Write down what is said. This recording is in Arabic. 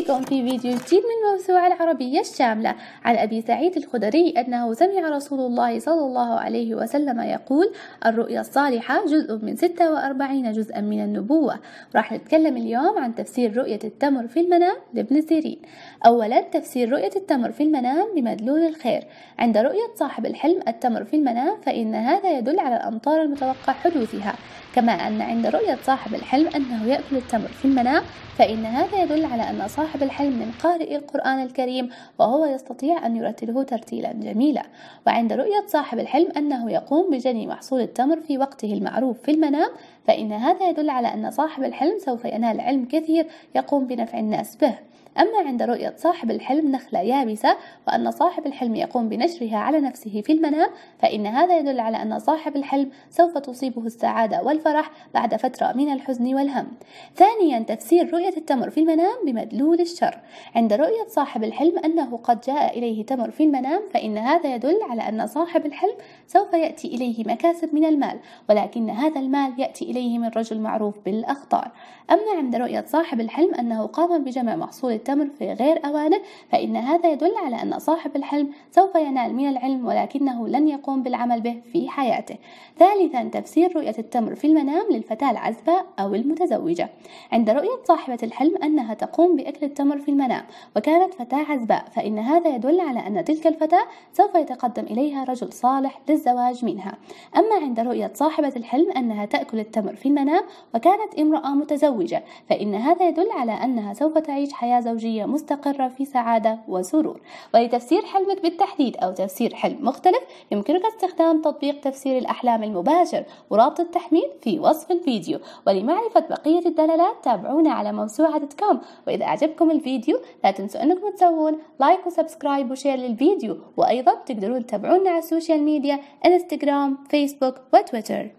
بكم في فيديو جديد من موسوعة العربية الشاملة عن أبي سعيد الخدري أنه سمع رسول الله صلى الله عليه وسلم يقول الرؤيا الصالحة جزء من 46 جزءا من النبوة راح نتكلم اليوم عن تفسير رؤية التمر في المنام لابن سيرين أولا تفسير رؤية التمر في المنام بمدلول الخير عند رؤية صاحب الحلم التمر في المنام فإن هذا يدل على الأمطار المتوقع حدوثها كما أن عند رؤية صاحب الحلم أنه يأكل التمر في المنام فإن هذا يدل على أن صاحب صاحب الحلم من قارئ القرآن الكريم وهو يستطيع أن يرتله ترتيلا جميلا وعند رؤية صاحب الحلم أنه يقوم بجني محصول التمر في وقته المعروف في المنام فإن هذا يدل على أن صاحب الحلم سوف ينال علم كثير يقوم بنفع الناس به أما عند رؤية صاحب الحلم نخلة يابسة وأن صاحب الحلم يقوم بنشرها على نفسه في المنام فإن هذا يدل على أن صاحب الحلم سوف تصيبه السعادة والفرح بعد فترة من الحزن والهم ثانيا تفسير رؤية التمر في المنام بمدلول دخول الشر عند رؤية صاحب الحلم أنه قد جاء إليه تمر في المنام فإن هذا يدل على أن صاحب الحلم سوف يأتي إليه مكاسب من المال ولكن هذا المال يأتي إليه من رجل معروف بالأخطار أما عند رؤية صاحب الحلم أنه قام بجمع محصول التمر في غير أوانه فإن هذا يدل على أن صاحب الحلم سوف ينال من العلم ولكنه لن يقوم بالعمل به في حياته ثالثا تفسير رؤية التمر في المنام للفتاة العزباء أو المتزوجة عند رؤية صاحبة الحلم أنها تقوم بأكل التمر في المنام وكانت فتاة عزباء فإن هذا يدل على أن تلك الفتاة سوف يتقدم إليها رجل صالح للزواج منها أما عند رؤية صاحبة الحلم أنها تأكل التمر في المنام وكانت امرأة متزوجة فإن هذا يدل على أنها سوف تعيش حياة زوجية مستقرة في سعادة وسرور ولتفسير حلمك بالتحديد أو تفسير حلم مختلف يمكنك استخدام تطبيق تفسير الأحلام المباشر ورابط التحميل في وصف الفيديو ولمعرفة بقية الدلالات تابعونا على موسوعة كوم وإذا أعجبك يعجبكم الفيديو لا تنسوا انكم تسوون لايك وسبسكرايب وشير للفيديو وايضا تقدرون تتابعونا على السوشيال ميديا انستغرام فيسبوك وتويتر